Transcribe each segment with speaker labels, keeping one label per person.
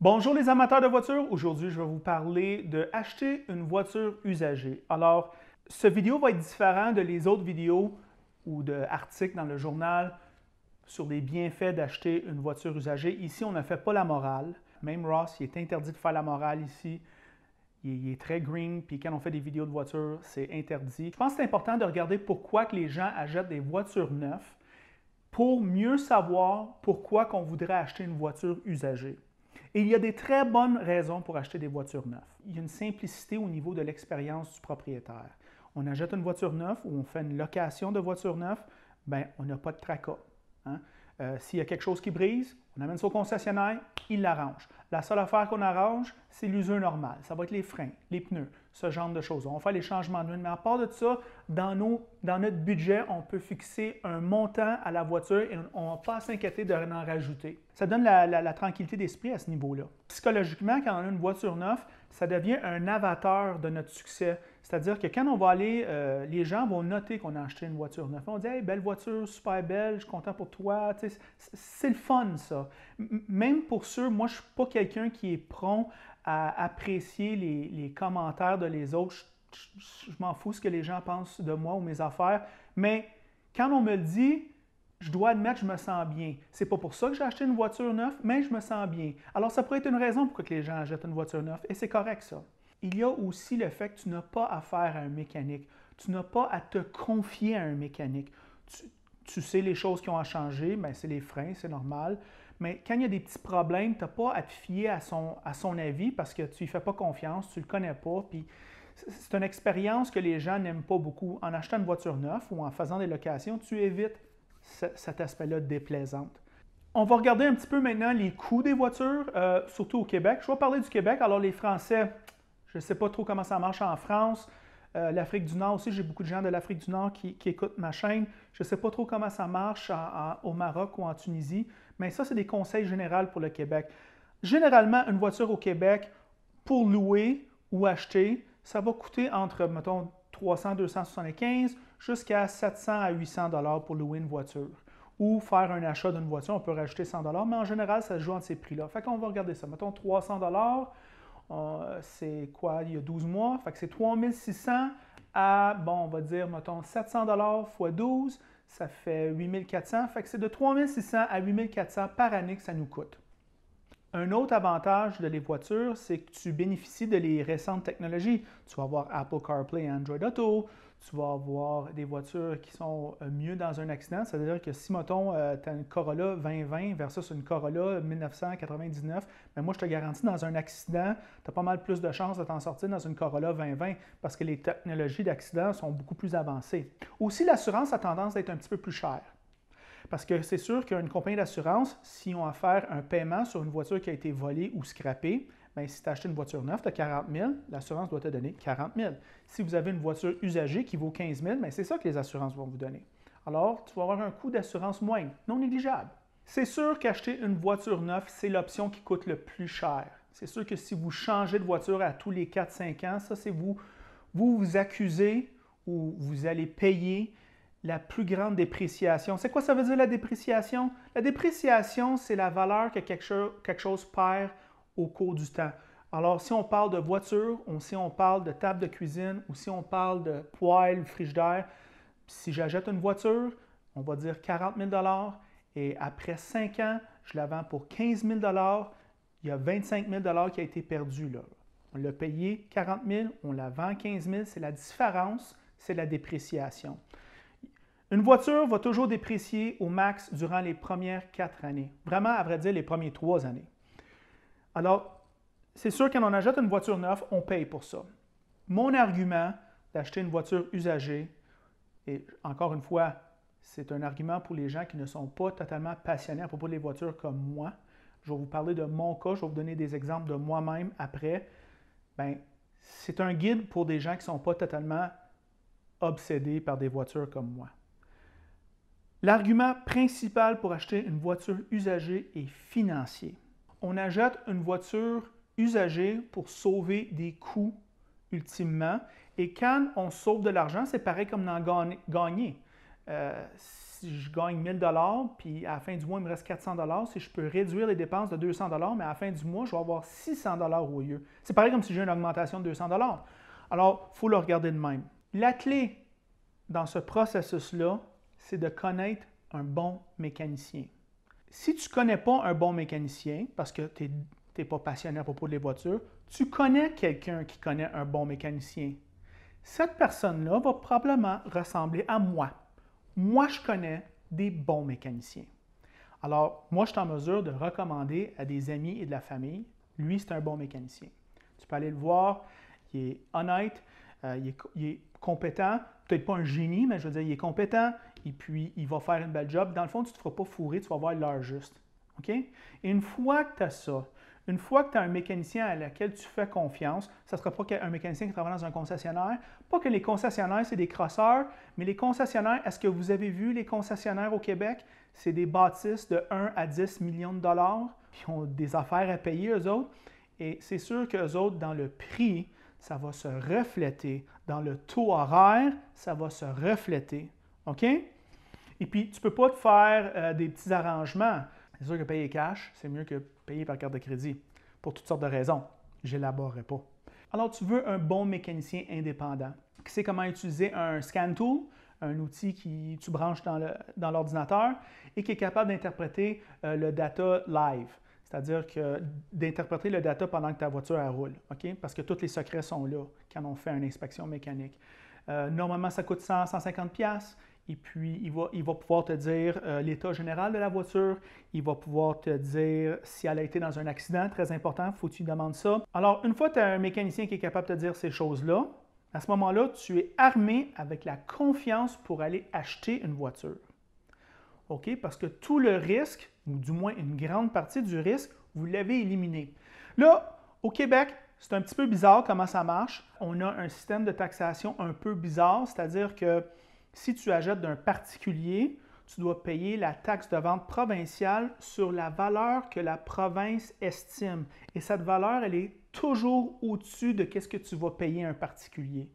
Speaker 1: Bonjour les amateurs de voitures. Aujourd'hui, je vais vous parler de acheter une voiture usagée. Alors, ce vidéo va être différent de les autres vidéos ou de articles dans le journal sur les bienfaits d'acheter une voiture usagée. Ici, on ne fait pas la morale. Même Ross, il est interdit de faire la morale ici. Il est très green, puis quand on fait des vidéos de voitures, c'est interdit. Je pense que c'est important de regarder pourquoi que les gens achètent des voitures neuves pour mieux savoir pourquoi qu'on voudrait acheter une voiture usagée. Et il y a des très bonnes raisons pour acheter des voitures neuves. Il y a une simplicité au niveau de l'expérience du propriétaire. On achète une voiture neuve ou on fait une location de voiture neuve, ben, on n'a pas de tracas. Hein. Euh, s'il y a quelque chose qui brise, on amène ça au concessionnaire, il l'arrange. La seule affaire qu'on arrange, c'est l'usure normale. Ça va être les freins, les pneus, ce genre de choses. On va faire les changements d'huile. Mais à part de ça, dans, nos, dans notre budget, on peut fixer un montant à la voiture et on ne va pas s'inquiéter de rien en rajouter. Ça donne la tranquillité d'esprit à ce niveau-là. Psychologiquement, quand on a une voiture neuve, ça devient un avatar de notre succès. C'est-à-dire que quand on va aller, euh, les gens vont noter qu'on a acheté une voiture neuve. On dit Hey, belle voiture, super belle, je suis content pour toi. C'est le fun, ça. Même pour ceux, moi, je ne suis pas quelqu'un qui est prompt à apprécier les, commentaires de les autres. Je, je m'en fous ce que les gens pensent de moi ou mes affaires. Mais quand on me le dit, je dois admettre, je me sens bien. C'est pas pour ça que j'ai acheté une voiture neuve, mais je me sens bien. Alors, ça pourrait être une raison pour que les gens achètent une voiture neuve, et c'est correct ça. Il y a aussi le fait que tu n'as pas affaire à un mécanique. Tu n'as pas à te confier à un mécanique. Tu, sais les choses qui ont à changer, ben, c'est les freins, c'est normal. Mais quand il y a des petits problèmes, tu n'as pas à te fier à son, à son avis parce que tu ne lui fais pas confiance, tu ne le connais pas. Puis c'est une expérience que les gens n'aiment pas beaucoup. En achetant une voiture neuve ou en faisant des locations, tu évites cet aspect-là déplaisante. On va regarder un petit peu maintenant les coûts des voitures, euh, surtout au Québec. Je vais parler du Québec. Alors, les Français, je ne sais pas trop comment ça marche en France. Euh, L'Afrique du Nord aussi, j'ai beaucoup de gens de l'Afrique du Nord qui, écoutent ma chaîne. Je ne sais pas trop comment ça marche au Maroc ou en Tunisie, mais ça, c'est des conseils généraux pour le Québec. Généralement, une voiture au Québec, pour louer ou acheter, ça va coûter entre, mettons, 300-275 jusqu'à 700 à 800 dollars pour louer une voiture. Ou faire un achat d'une voiture, on peut rajouter 100 dollars, mais en général, ça se joue entre ces prix-là. Fait qu'on va regarder ça. Mettons 300 dollars, euh, c'est quoi, il y a 12 mois, fait que c'est 3600 à, bon, on va dire, mettons 700 dollars x 12, ça fait 8400, fait que c'est de 3600 à 8400 par année que ça nous coûte. Un autre avantage de les voitures, c'est que tu bénéficies de les récentes technologies. Tu vas avoir Apple CarPlay et Android Auto. Tu vas avoir des voitures qui sont euh, mieux dans un accident. C'est-à-dire que si, mettons, euh, tu as une Corolla 2020 versus une Corolla 1999, mais ben, moi, je te garantis, dans un accident, tu as pas mal plus de chances de t'en sortir dans une Corolla 2020 parce que les technologies d'accident sont beaucoup plus avancées. Aussi, l'assurance a tendance à être un petit peu plus chère. Parce que c'est sûr qu'une compagnie d'assurance, si on a faire un paiement sur une voiture qui a été volée ou scrappée, Bien, si tu as acheté une voiture neuve, tu as 40 000, l'assurance doit te donner 40 000. Si vous avez une voiture usagée qui vaut 15 000, ben, c'est ça que les assurances vont vous donner. Alors, tu vas avoir un coût d'assurance moindre, non négligeable. C'est sûr qu'acheter une voiture neuve, c'est l'option qui coûte le plus cher. C'est sûr que si vous changez de voiture à tous les 4-5 ans, ça, c'est vous, vous vous accusez ou vous allez payer la plus grande dépréciation. C'est quoi ça veut dire la dépréciation? La dépréciation, c'est la valeur que quelque chose, perd au cours du temps. Alors, si on parle de voiture, ou si on parle de table de cuisine, ou si on parle de poêle, d'air. si j'achète une voiture, on va dire 40 000 et après 5 ans, je la vends pour 15 000 il y a 25 000 qui a été perdu. Là. On l'a payé 40 000, on la vend 15 000, c'est la différence, c'est la dépréciation. Une voiture va toujours déprécier au max durant les premières quatre années. Vraiment, à vrai dire, les premières trois années. Alors, c'est sûr qu'on on achète une voiture neuve, on paye pour ça. Mon argument d'acheter une voiture usagée, et encore une fois, c'est un argument pour les gens qui ne sont pas totalement passionnés à propos des voitures comme moi. Je vais vous parler de mon cas, je vais vous donner des exemples de moi-même après. Ben, c'est un guide pour des gens qui ne sont pas totalement obsédés par des voitures comme moi. L'argument principal pour acheter une voiture usagée est financier. On achète une voiture usagée pour sauver des coûts ultimement. Et quand on sauve de l'argent, c'est pareil comme d'en gagner. Euh, si je gagne 1000 dollars, puis à la fin du mois, il me reste 400 dollars, si je peux réduire les dépenses de 200 dollars, mais à la fin du mois, je vais avoir 600 au lieu. C'est pareil comme si j'ai une augmentation de 200 dollars. Alors, il faut le regarder de même. La clé dans ce processus-là, c'est de connaître un bon mécanicien. Si tu ne connais pas un bon mécanicien, parce que tu n'es pas passionné à propos des voitures, tu connais quelqu'un qui connaît un bon mécanicien. Cette personne-là va probablement ressembler à moi. Moi, je connais des bons mécaniciens. Alors, moi, je suis en mesure de recommander à des amis et de la famille. Lui, c'est un bon mécanicien. Tu peux aller le voir, il est honnête, euh, il, est, il, est, compétent, peut-être pas un génie, mais je veux dire, il est compétent, et puis il va faire une belle job. Dans le fond, tu ne te feras pas fourrer, tu vas avoir l'heure juste. OK? Et une fois que tu as ça, une fois que tu as un mécanicien à laquelle tu fais confiance, ça ne sera pas qu'un mécanicien qui travaille dans un concessionnaire, pas que les concessionnaires, c'est des crosseurs, mais les concessionnaires, est-ce que vous avez vu les concessionnaires au Québec? C'est des bâtisses de 1 à 10 millions de dollars, qui ont des affaires à payer eux autres. Et c'est sûr qu'eux autres, dans le prix, ça va se refléter. Dans le taux horaire, ça va se refléter. OK? Et puis, tu ne peux pas te faire euh, des petits arrangements. C'est sûr que payer cash, c'est mieux que payer par carte de crédit, pour toutes sortes de raisons. Je J'élaborerai pas. Alors, tu veux un bon mécanicien indépendant qui sait comment utiliser un scan tool, un outil qui tu branches dans l'ordinateur dans et qui est capable d'interpréter euh, le data live, c'est-à-dire que d'interpréter le data pendant que ta voiture roule, ok Parce que tous les secrets sont là quand on fait une inspection mécanique. Euh, normalement, ça coûte 100, 150 et puis il va, pouvoir te dire euh, l'état général de la voiture, il va pouvoir te dire si elle a été dans un accident, très important, faut que tu demandes ça. Alors, une fois que tu as un mécanicien qui est capable de te dire ces choses-là, à ce moment-là, tu es armé avec la confiance pour aller acheter une voiture. OK? Parce que tout le risque, ou du moins une grande partie du risque, vous l'avez éliminé. Là, au Québec, c'est un petit peu bizarre comment ça marche. On a un système de taxation un peu bizarre, c'est-à-dire que si tu achètes d'un particulier, tu dois payer la taxe de vente provinciale sur la valeur que la province estime. Et cette valeur, elle est toujours au-dessus de ce que tu vas payer un particulier.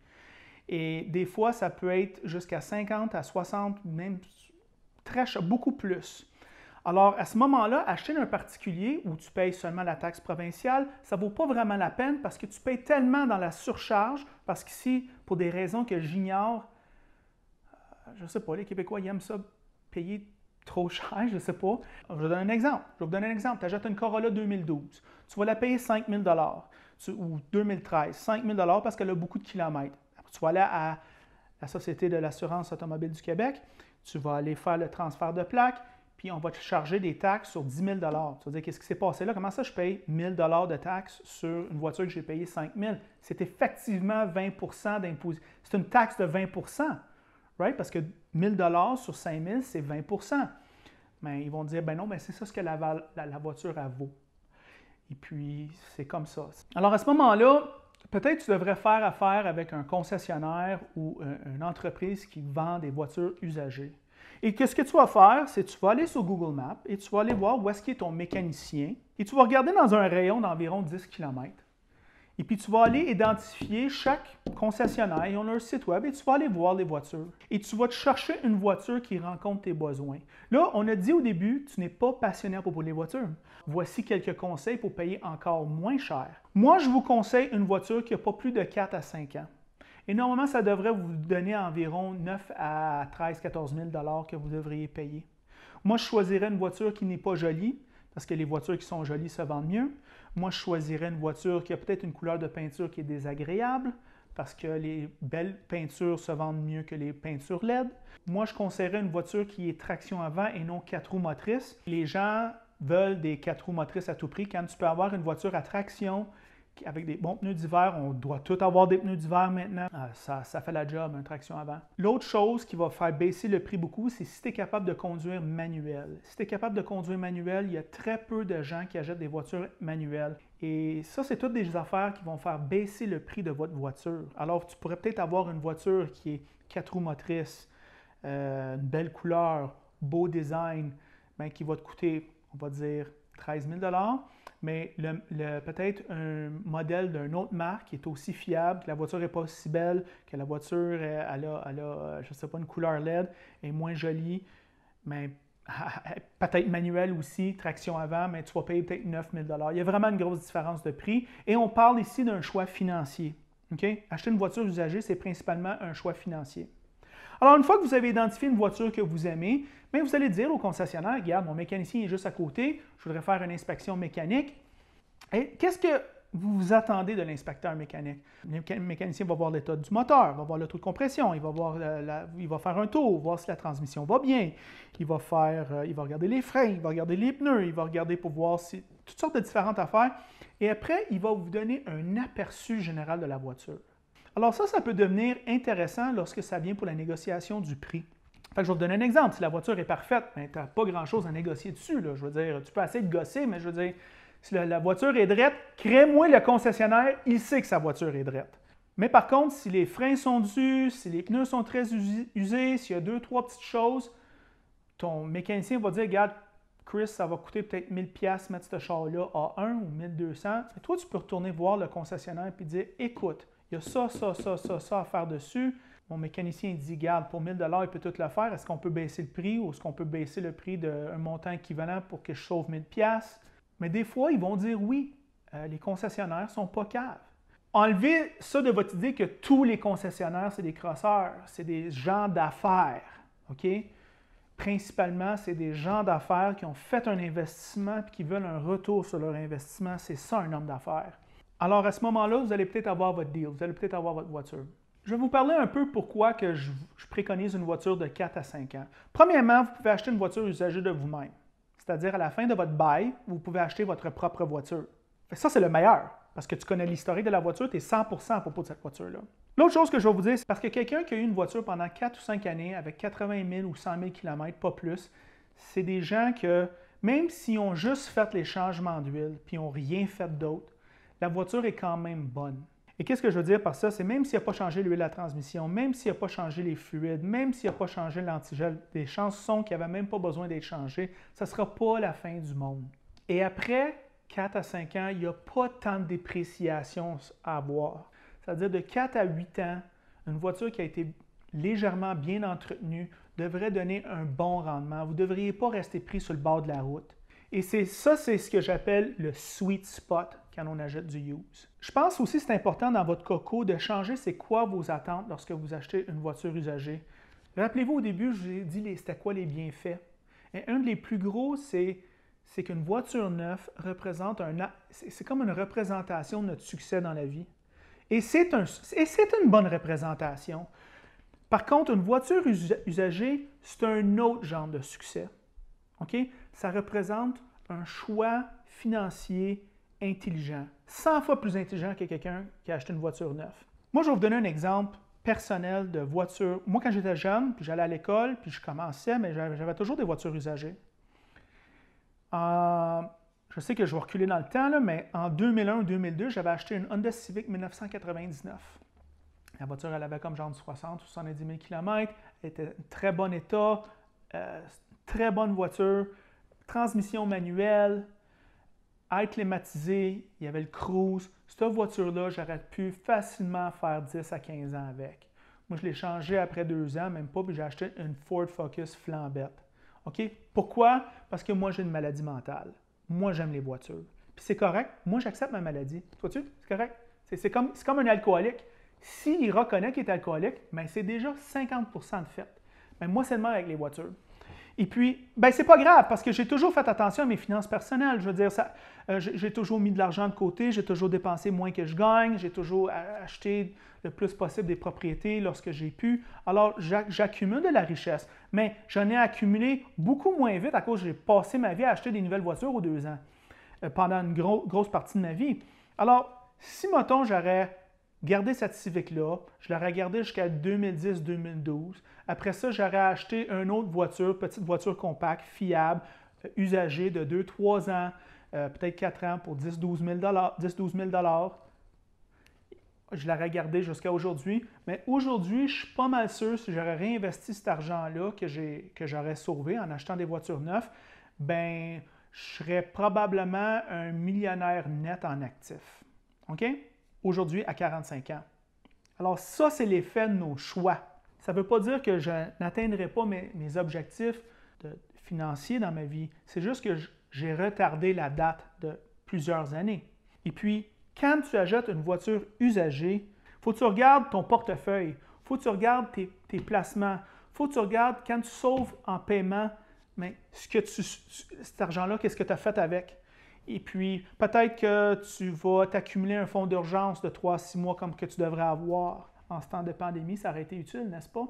Speaker 1: Et des fois, ça peut être jusqu'à 50 à 60, même très, beaucoup plus. Alors, à ce moment-là, acheter d'un particulier où tu payes seulement la taxe provinciale, ça ne vaut pas vraiment la peine parce que tu payes tellement dans la surcharge, parce qu'ici, pour des raisons que j'ignore, je ne sais pas, les Québécois, ils aiment ça payer trop cher, je ne sais pas. Je donne un exemple. Je vais vous donner un exemple. Tu achètes une Corolla 2012. Tu vas la payer 5 000 ou 2013, 5 000 parce qu'elle a beaucoup de kilomètres. tu vas aller à la Société de l'assurance automobile du Québec, tu vas aller faire le transfert de plaques. puis on va te charger des taxes sur 10 000 Tu vas dire, qu'est-ce qui s'est passé là? Comment ça, je paye 1 000 de taxes sur une voiture que j'ai payée 5 000? C'est effectivement 20 d'imposition. C'est une taxe de 20 right? Parce que 1000 dollars sur 5000, c'est 20 Mais ils vont dire, ben non, mais c'est ça ce que la, la, voiture a vaut. Et puis, c'est comme ça. Alors, à ce moment-là, peut-être tu devrais faire affaire avec un concessionnaire ou euh, une entreprise qui vend des voitures usagées. Et qu'est-ce que tu vas faire? C'est tu vas aller sur Google Maps et tu vas aller voir où est-ce qu'est ton mécanicien et tu vas regarder dans un rayon d'environ 10 km. Et puis tu vas aller identifier chaque concessionnaire, on ont un site web, et tu vas aller voir les voitures. Et tu vas te chercher une voiture qui rencontre tes besoins. Là, on a dit au début, tu n'es pas passionné pour les voitures. Voici quelques conseils pour payer encore moins cher. Moi, je vous conseille une voiture qui n'a pas plus de 4 à 5 ans. Et normalement, ça devrait vous donner environ 9 à 13, 14 000 que vous devriez payer. Moi, je choisirais une voiture qui n'est pas jolie, parce que les voitures qui sont jolies se vendent mieux. Moi, je choisirais une voiture qui a peut-être une couleur de peinture qui est désagréable, parce que les belles peintures se vendent mieux que les peintures LED. Moi, je conseillerais une voiture qui est traction avant et non quatre roues motrices. Les gens veulent des quatre roues motrices à tout prix quand tu peux avoir une voiture à traction avec des bons pneus d'hiver. On doit tout avoir des pneus d'hiver maintenant. Euh, ça, fait la job, une traction avant. L'autre chose qui va faire baisser le prix beaucoup, c'est si tu es capable de conduire manuel. Si tu es capable de conduire manuel, il y a très peu de gens qui achètent des voitures manuelles. Et ça, c'est toutes des affaires qui vont faire baisser le prix de votre voiture. Alors, tu pourrais peut-être avoir une voiture qui est quatre roues motrices, euh, une belle couleur, beau design, mais qui va te coûter, on va dire, 13 000 mais peut-être un modèle d'une autre marque qui est aussi fiable, que la voiture n'est pas aussi belle, que la voiture, euh, elle a, euh, je sais pas, une couleur LED, est moins jolie, mais peut-être manuel aussi, traction avant, mais tu vas payer peut-être 9000 Il y a vraiment une grosse différence de prix. Et on parle ici d'un choix financier. Acheter une voiture usagée, c'est principalement un choix financier. Alors, une fois que vous avez identifié une voiture que vous aimez, mais vous allez dire au concessionnaire, regarde, mon mécanicien est juste à côté, je voudrais faire une inspection mécanique. Et qu'est-ce que vous vous attendez de l'inspecteur mécanique? Le mécanicien va voir l'état du moteur, va voir le taux de compression, il va, voir il va faire un tour, voir si la transmission va bien, il va, faire, euh, il va regarder les freins, il va regarder les pneus, il va regarder pour voir toutes sortes de différentes affaires. Et après, il va vous donner un aperçu général de la voiture. Alors ça, ça peut devenir intéressant lorsque ça vient pour la négociation du prix. Fait que je vais vous donner un exemple. Si la voiture est parfaite, ben, tu n'as pas grand-chose à négocier dessus. Je veux dire, tu peux essayer de gosser, mais je veux dire, si la, voiture est drette, crée-moi le concessionnaire, il sait que sa voiture est drette. Mais par contre, si les freins sont durs, si les pneus sont très usés, s'il y a deux, trois petites choses, ton mécanicien va dire, regarde, Chris, ça va coûter peut-être 1000$ mettre ce char-là à 1 ou 1200$. Mais toi, tu peux retourner voir le concessionnaire et dire, écoute, y a ça, ça, ça, ça, ça à faire dessus. Mon mécanicien dit, garde, pour 1000 il peut tout le faire. Est-ce qu'on peut baisser le prix ou est-ce qu'on peut baisser le prix d'un montant équivalent pour que je sauve 1000 Mais des fois, ils vont dire oui. Euh, les concessionnaires sont pas caves. Enlevez ça de votre idée que tous les concessionnaires, c'est des crosseurs, c'est des gens d'affaires. OK? Principalement, c'est des gens d'affaires qui ont fait un investissement et qui veulent un retour sur leur investissement. C'est ça un homme d'affaires. Alors à ce moment-là, vous allez peut-être avoir votre deal, vous allez peut-être avoir votre voiture. Je vais vous parler un peu pourquoi que je, préconise une voiture de 4 à 5 ans. Premièrement, vous pouvez acheter une voiture usagée de vous-même. C'est-à-dire à la fin de votre bail, vous pouvez acheter votre propre voiture. Ça, c'est le meilleur, parce que tu connais l'historique de la voiture, tu es 100% à propos de cette voiture-là. L'autre chose que je vais vous dire, c'est parce que quelqu'un qui a eu une voiture pendant 4 ou 5 années avec 80 000 ou 100 000 km, pas plus, c'est des gens que, même s'ils ont juste fait les changements d'huile, puis ils n'ont rien fait d'autre, la voiture est quand même bonne. Et qu'est-ce que je veux dire par ça? C'est même s'il a pas changé l'huile la transmission, même s'il a pas changé les fluides, même s'il a pas changé l'antigel, des chansons qui qu'il avait même pas besoin d'être changé, ça ne sera pas la fin du monde. Et après 4 à 5 ans, il n'y a pas tant de dépréciation à avoir. C'est-à-dire de 4 à 8 ans, une voiture qui a été légèrement bien entretenue devrait donner un bon rendement. Vous ne devriez pas rester pris sur le bord de la route. Et c'est ça, c'est ce que j'appelle le sweet spot quand on achète du use. Je pense aussi que c'est important dans votre coco de changer c'est quoi vos attentes lorsque vous achetez une voiture usagée. Rappelez-vous au début, je vous ai dit c'était quoi les bienfaits. Et un des plus gros, c'est c'est qu'une voiture neuve représente un c'est comme une représentation de notre succès dans la vie. Et c'est une bonne représentation. Par contre, une voiture usagée, c'est un autre genre de succès. OK? Ça représente un choix financier intelligent, 100 fois plus intelligent que quelqu'un qui a acheté une voiture neuve. Moi, je vais vous donner un exemple personnel de voiture. Moi, quand j'étais jeune, puis j'allais à l'école, puis je commençais, mais j'avais toujours des voitures usagées. Euh, je sais que je vais reculer dans le temps, mais en 2001-2002, j'avais acheté une Honda Civic 1999. La voiture, elle avait comme genre 60 ou 70 000 km, elle était en très bon état, euh, très bonne voiture, transmission manuelle, air climatisé, il y avait le cruise. Cette voiture-là, j'aurais pu facilement faire 10 à 15 ans avec. Moi, je l'ai changé après deux ans, même pas, puis j'ai acheté une Ford Focus flambette. OK? Pourquoi? Parce que moi, j'ai une maladie mentale. Moi, j'aime les voitures. Puis c'est correct. Moi, j'accepte ma maladie. Toi, tu? C'est correct. C'est comme, un alcoolique. S'il reconnaît qu'il est alcoolique, mais ben, c'est déjà 50 de fait. Mais moi, c'est le même avec les voitures. Et puis, ben c'est pas grave parce que j'ai toujours fait attention à mes finances personnelles. Je veux dire, ça, euh, j'ai toujours mis de l'argent de côté, j'ai toujours dépensé moins que je gagne, j'ai toujours acheté le plus possible des propriétés lorsque j'ai pu. Alors, j'accumule de la richesse, mais j'en ai accumulé beaucoup moins vite à cause que j'ai passé ma vie à acheter des nouvelles voitures aux deux ans euh, pendant une grosse partie de ma vie. Alors, si, mettons, j'aurais garder cette Civic-là. Je l'aurais gardée jusqu'à 2010-2012. Après ça, j'aurais acheté une autre voiture, petite voiture compacte, fiable, euh, usagée de 2-3 ans, euh, peut-être 4 ans pour 10-12 000 Je l'aurais gardée jusqu'à aujourd'hui. Mais aujourd'hui, je suis pas mal sûr, si j'aurais réinvesti cet argent-là que j'aurais sauvé en achetant des voitures neuves, ben je serais probablement un millionnaire net en actifs. OK? aujourd'hui à 45 ans. Alors ça, c'est l'effet de nos choix. Ça ne veut pas dire que je n'atteindrai pas mes, objectifs financiers dans ma vie. C'est juste que j'ai retardé la date de plusieurs années. Et puis, quand tu achètes une voiture usagée, faut que tu regardes ton portefeuille, faut que tu regardes tes, tes placements, faut que tu regardes quand tu sauves en paiement, mais ce que tu, cet argent-là, qu'est-ce que tu as fait avec? Et puis, peut-être que tu vas t'accumuler un fonds d'urgence de 3 à 6 mois comme que tu devrais avoir en ce temps de pandémie. Ça aurait été utile, n'est-ce pas?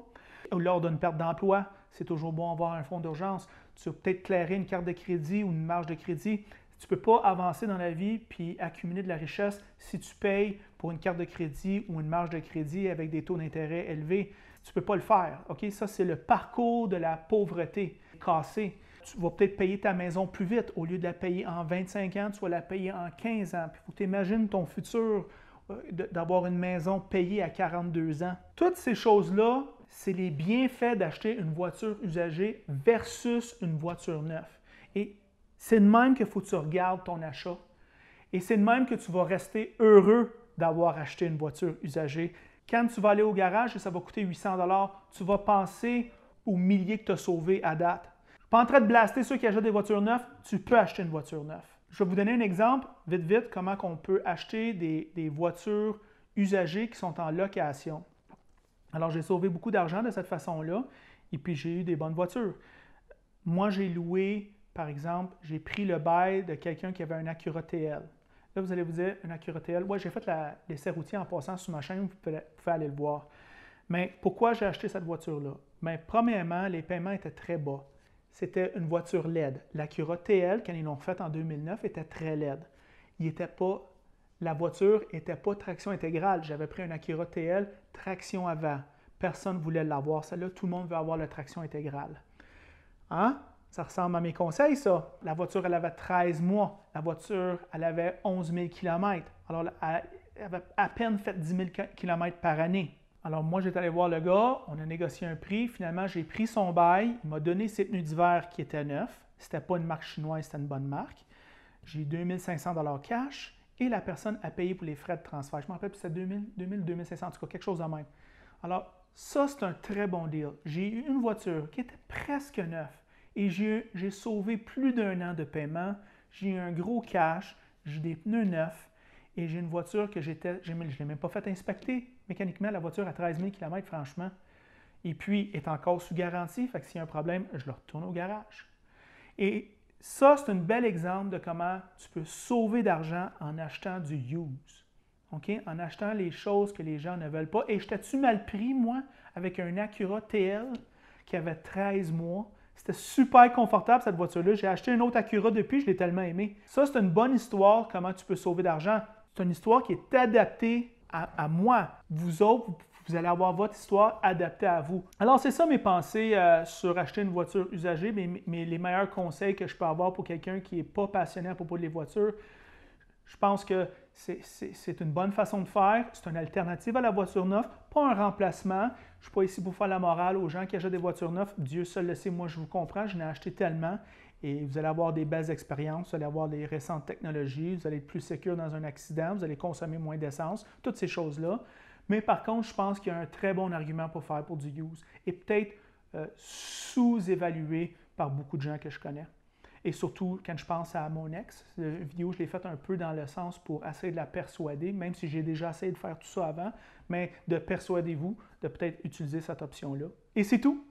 Speaker 1: Ou lors d'une perte d'emploi, c'est toujours bon d'avoir un fonds d'urgence. Tu vas peut-être clairer une carte de crédit ou une marge de crédit. Tu ne peux pas avancer dans la vie puis accumuler de la richesse si tu payes pour une carte de crédit ou une marge de crédit avec des taux d'intérêt élevés. Tu ne peux pas le faire. Ça, c'est le parcours de la pauvreté cassée tu vas peut-être payer ta maison plus vite. Au lieu de la payer en 25 ans, tu vas la payer en 15 ans. Puis tu imagines ton futur euh, d'avoir une maison payée à 42 ans. Toutes ces choses-là, c'est les bienfaits d'acheter une voiture usagée versus une voiture neuve. Et c'est de même qu'il faut que tu regardes ton achat. Et c'est de même que tu vas rester heureux d'avoir acheté une voiture usagée. Quand tu vas aller au garage et ça va coûter 800 tu vas penser aux milliers que tu as sauvés à date pas en train de blaster ceux qui achètent des voitures neuves. Tu peux acheter une voiture neuve. Je vais vous donner un exemple, vite, vite, comment on peut acheter des, voitures usagées qui sont en location. Alors, j'ai sauvé beaucoup d'argent de cette façon-là et puis j'ai eu des bonnes voitures. Moi, j'ai loué, par exemple, j'ai pris le bail de quelqu'un qui avait un Acura TL. Là, vous allez vous dire, un Acura TL, oui, j'ai fait l'essai routier en passant sur ma chaîne, vous pouvez, aller le voir. Mais pourquoi j'ai acheté cette voiture-là? Mais premièrement, les paiements étaient très bas c'était une voiture LED. La TL, quand ils l'ont faite en 2009, était très LED. Il était pas, la voiture n'était pas traction intégrale. J'avais pris un Acura TL traction avant. Personne ne voulait l'avoir. celle tout le monde veut avoir la traction intégrale. Hein? Ça ressemble à mes conseils, ça. La voiture, elle avait 13 mois. La voiture, elle avait 11 000 km. Alors, elle avait à peine fait 10 000 km par année. Alors moi, j'étais allé voir le gars, on a négocié un prix. Finalement, j'ai pris son bail. Il m'a donné ses pneus d'hiver qui étaient neufs. C'était pas une marque chinoise, c'était une bonne marque. J'ai eu 2500 cash et la personne a payé pour les frais de transfert. Je me rappelle, c'était 2000, 2000, 2500, en tout cas, quelque chose de même. Alors, ça, c'est un très bon deal. J'ai eu une voiture qui était presque neuve et j'ai sauvé plus d'un an de paiement. J'ai eu un gros cash, j'ai des pneus neufs et j'ai une voiture que j'étais, je n'ai même pas fait inspecter mécaniquement la voiture à 13 000 km, franchement. Et puis, est encore sous garantie, fait que s'il y a un problème, je le retourne au garage. Et ça, c'est un bel exemple de comment tu peux sauver d'argent en achetant du use. ok En achetant les choses que les gens ne veulent pas. Et j'étais-tu mal pris, moi, avec un Acura TL qui avait 13 mois. C'était super confortable cette voiture-là. J'ai acheté un autre Acura depuis, je l'ai tellement aimé. Ça, c'est une bonne histoire, comment tu peux sauver d'argent. C'est une histoire qui est adaptée à, moi. Vous autres, vous allez avoir votre histoire adaptée à vous. Alors, c'est ça mes pensées euh, sur acheter une voiture usagée, mais, les meilleurs conseils que je peux avoir pour quelqu'un qui n'est pas passionné à propos des voitures, je pense que c'est une bonne façon de faire. C'est une alternative à la voiture neuve, pas un remplacement. Je ne suis pas ici pour faire la morale aux gens qui achètent des voitures neuves. Dieu seul le sait, moi je vous comprends, je n'ai acheté tellement et vous allez avoir des belles expériences, vous allez avoir des récentes technologies, vous allez être plus sûr dans un accident, vous allez consommer moins d'essence, toutes ces choses-là. Mais par contre, je pense qu'il y a un très bon argument pour faire pour du use et peut-être euh, sous-évalué par beaucoup de gens que je connais. Et surtout, quand je pense à mon ex, la vidéo, je l'ai faite un peu dans le sens pour essayer de la persuader, même si j'ai déjà essayé de faire tout ça avant, mais de persuader vous de peut-être utiliser cette option-là. Et c'est tout.